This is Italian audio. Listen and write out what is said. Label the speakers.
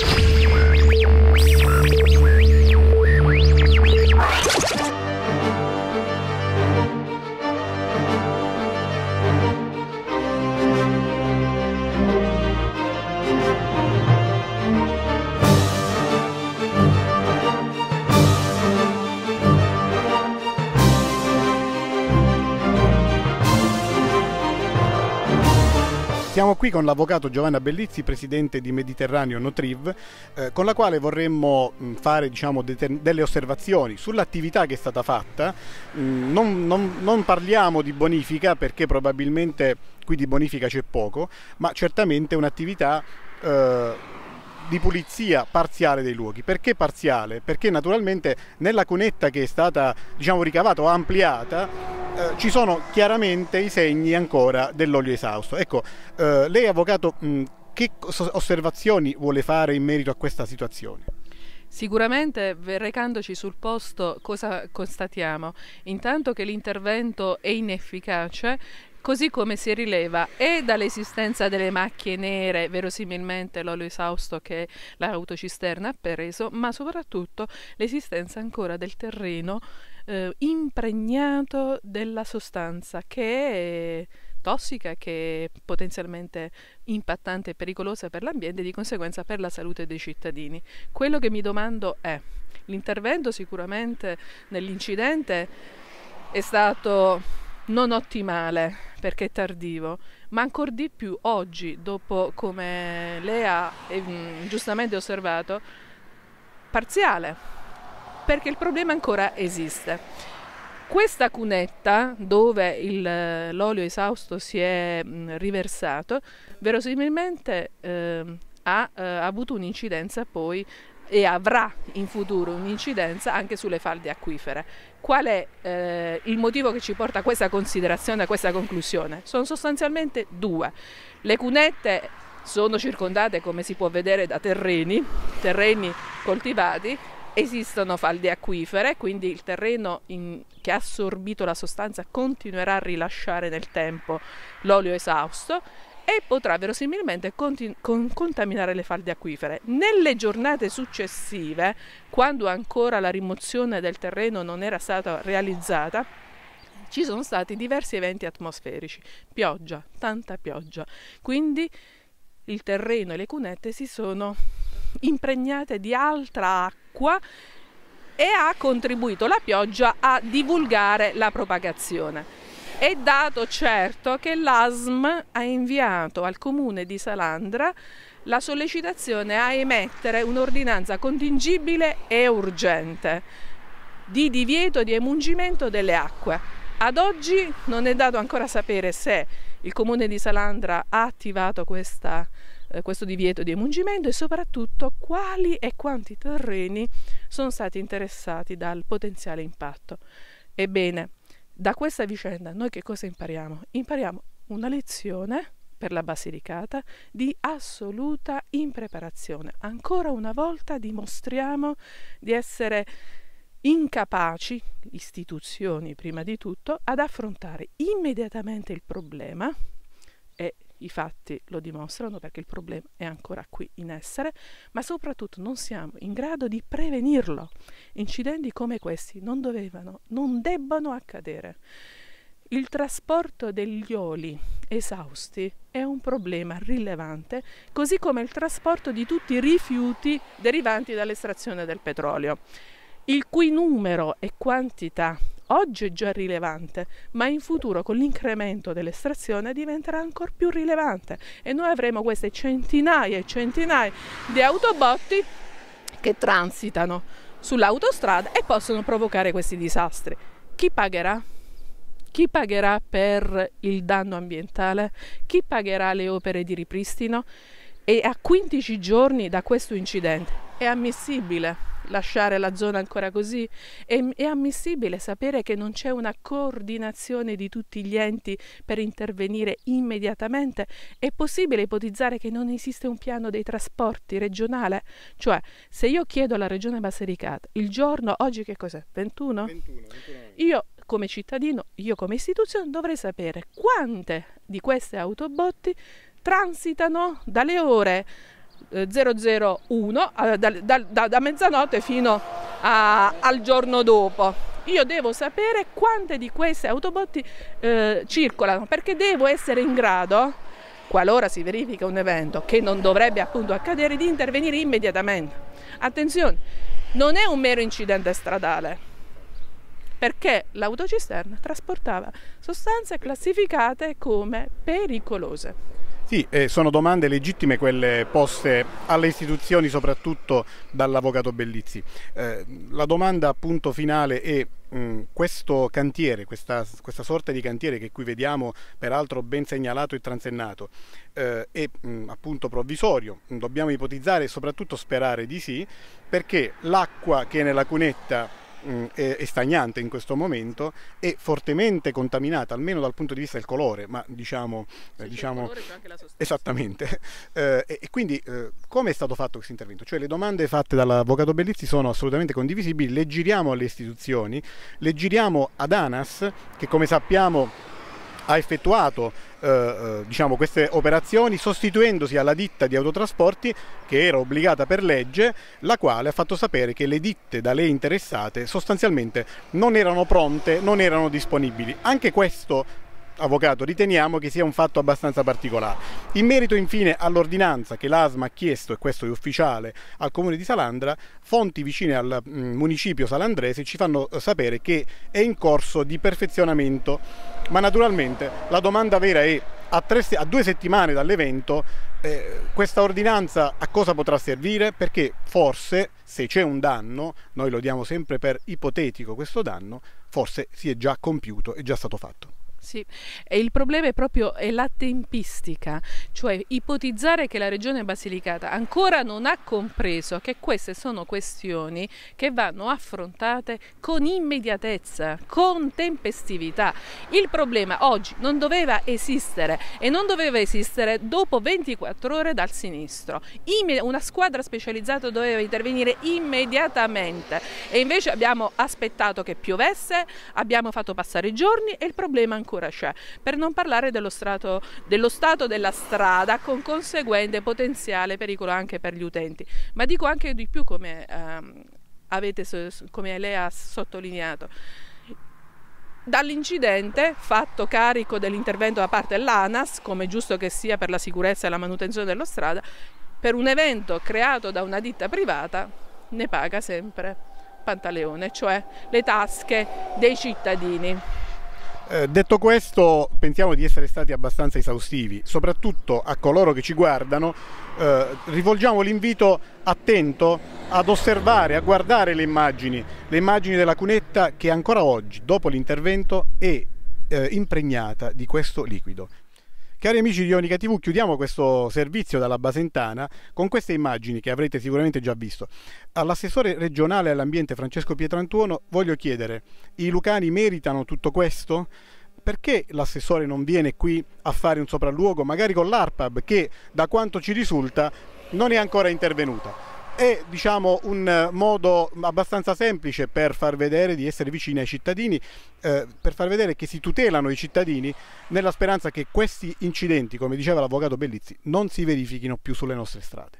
Speaker 1: Thank you. Siamo qui con l'avvocato Giovanna Bellizzi, presidente di Mediterraneo Notriv, eh, con la quale vorremmo mh, mm, fare diciamo, de- delle osservazioni sull'attività che è stata fatta. Mh, mm, non, non, non parliamo di bonifica perché probabilmente qui di bonifica c'è poco, ma certamente un'attività... Eh, di pulizia parziale dei luoghi. Perché parziale? Perché naturalmente nella cunetta che è stata diciamo, ricavata o ampliata eh, ci sono chiaramente i segni ancora dell'olio esausto. Ecco, eh, lei avvocato, mh, mm, che osservazioni vuole fare in merito a questa situazione?
Speaker 2: Sicuramente recandoci sul posto cosa constatiamo? Intanto che l'intervento è inefficace così come si rileva e dall'esistenza delle macchie nere, verosimilmente l'olio esausto che l'autocisterna ha preso, ma soprattutto l'esistenza ancora del terreno eh, impregnato della sostanza che è tossica, che è potenzialmente impattante e pericolosa per l'ambiente e di conseguenza per la salute dei cittadini. Quello che mi domando è, l'intervento sicuramente nell'incidente è stato non ottimale perché è tardivo, ma ancora di più oggi, dopo come lei eh, ha eh, giustamente osservato, parziale perché il problema ancora esiste. Questa cunetta dove il, eh, l'olio esausto si è mh, riversato verosimilmente eh, ha, eh, avuto un'incidenza poi e avrà in futuro un'incidenza anche sulle falde acquifere. Qual è eh, il motivo che ci porta a questa considerazione, a questa conclusione? Sono sostanzialmente due. Le cunette sono circondate, come si può vedere, da terreni, terreni coltivati Esistono falde acquifere, quindi il terreno in, che ha assorbito la sostanza continuerà a rilasciare nel tempo l'olio esausto e potrà verosimilmente conti- con- contaminare le falde acquifere. Nelle giornate successive, quando ancora la rimozione del terreno non era stata realizzata, ci sono stati diversi eventi atmosferici, pioggia, tanta pioggia, quindi il terreno e le cunette si sono impregnate di altra acqua e ha contribuito la pioggia a divulgare la propagazione. È dato certo che l'ASM ha inviato al comune di Salandra la sollecitazione a emettere un'ordinanza contingibile e urgente di divieto di emungimento delle acque. Ad oggi non è dato ancora sapere se il comune di Salandra ha attivato questa eh, questo divieto di emungimento e soprattutto quali e quanti terreni sono stati interessati dal potenziale impatto. Ebbene, da questa vicenda noi che cosa impariamo? Impariamo una lezione per la Basilicata di assoluta impreparazione. Ancora una volta dimostriamo di essere incapaci, istituzioni prima di tutto, ad affrontare immediatamente il problema i fatti lo dimostrano perché il problema è ancora qui in essere, ma soprattutto non siamo in grado di prevenirlo. Incidenti come questi non dovevano, non debbano accadere. Il trasporto degli oli esausti è un problema rilevante, così come il trasporto di tutti i rifiuti derivanti dall'estrazione del petrolio, il cui numero e quantità oggi è già rilevante, ma in futuro con l'incremento dell'estrazione diventerà ancora più rilevante e noi avremo queste centinaia e centinaia di autobotti che transitano sull'autostrada e possono provocare questi disastri. Chi pagherà? Chi pagherà per il danno ambientale? Chi pagherà le opere di ripristino? E a 15 giorni da questo incidente è ammissibile lasciare la zona ancora così? È, è ammissibile sapere che non c'è una coordinazione di tutti gli enti per intervenire immediatamente? È possibile ipotizzare che non esiste un piano dei trasporti regionale? Cioè, se io chiedo alla regione Basilicata il giorno, oggi che cos'è? 21? 21, 21. Io come cittadino, io come istituzione dovrei sapere quante di queste autobotti transitano dalle ore 001 eh, eh, da, da, da, mezzanotte fino a, al giorno dopo io devo sapere quante di queste autobotti eh, circolano perché devo essere in grado, qualora si verifica un evento che non dovrebbe appunto accadere, di intervenire immediatamente. Attenzione, non è un mero incidente stradale perché l'autocisterna trasportava sostanze classificate come pericolose.
Speaker 1: Sì, eh, sono domande legittime quelle poste alle istituzioni, soprattutto dall'avvocato Bellizzi. Eh, la domanda appunto finale è mh, mm, questo cantiere, questa, questa, sorta di cantiere che qui vediamo peraltro ben segnalato e transennato, eh, è mh, mm, appunto provvisorio, dobbiamo ipotizzare e soprattutto sperare di sì, perché l'acqua che è nella cunetta Mm, è stagnante in questo momento è fortemente contaminata almeno dal punto di vista del colore ma diciamo, eh, sì, eh, diciamo esattamente eh, e, e, quindi eh, come è stato fatto questo intervento cioè le domande fatte dall'avvocato Bellizzi sono assolutamente condivisibili le giriamo alle istituzioni le giriamo ad ANAS che come sappiamo ha effettuato eh, eh, diciamo, queste operazioni sostituendosi alla ditta di autotrasporti che era obbligata per legge, la quale ha fatto sapere che le ditte da lei interessate sostanzialmente non erano pronte, non erano disponibili. Anche questo avvocato riteniamo che sia un fatto abbastanza particolare. In merito infine all'ordinanza che l'ASMA ha chiesto, e questo è ufficiale, al comune di Salandra, fonti vicine al mm, municipio salandrese ci fanno eh, sapere che è in corso di perfezionamento, ma naturalmente la domanda vera è a, tre, a due settimane dall'evento eh, questa ordinanza a cosa potrà servire? Perché forse se c'è un danno, noi lo diamo sempre per ipotetico questo danno, forse si è già compiuto, è già stato fatto.
Speaker 2: Sì, e il problema è proprio è la tempistica, cioè ipotizzare che la Regione Basilicata ancora non ha compreso che queste sono questioni che vanno affrontate con immediatezza, con tempestività. Il problema oggi non doveva esistere e non doveva esistere dopo 24 ore dal sinistro. Una squadra specializzata doveva intervenire immediatamente e invece abbiamo aspettato che piovesse, abbiamo fatto passare i giorni e il problema ancora ancora c'è, per non parlare dello, strato, dello stato della strada con conseguente potenziale pericolo anche per gli utenti. Ma dico anche di più come, ehm, avete, come lei ha sottolineato dall'incidente fatto carico dell'intervento da parte dell'ANAS, come giusto che sia per la sicurezza e la manutenzione della strada, per un evento creato da una ditta privata ne paga sempre Pantaleone, cioè le tasche dei cittadini.
Speaker 1: Eh, detto questo, pensiamo di essere stati abbastanza esaustivi, soprattutto a coloro che ci guardano, eh, rivolgiamo l'invito attento ad osservare, a guardare le immagini, le immagini della cunetta che ancora oggi, dopo l'intervento, è eh, impregnata di questo liquido. Cari amici di Ionica TV, chiudiamo questo servizio dalla Basentana con queste immagini che avrete sicuramente già visto. All'assessore regionale all'ambiente Francesco Pietrantuono voglio chiedere, i lucani meritano tutto questo? Perché l'assessore non viene qui a fare un sopralluogo, magari con l'ARPAB, che da quanto ci risulta non è ancora intervenuta? è diciamo, un eh, modo abbastanza semplice per far vedere di essere vicini ai cittadini, eh, per far vedere che si tutelano i cittadini nella speranza che questi incidenti, come diceva l'avvocato Bellizzi, non si verifichino più sulle nostre strade.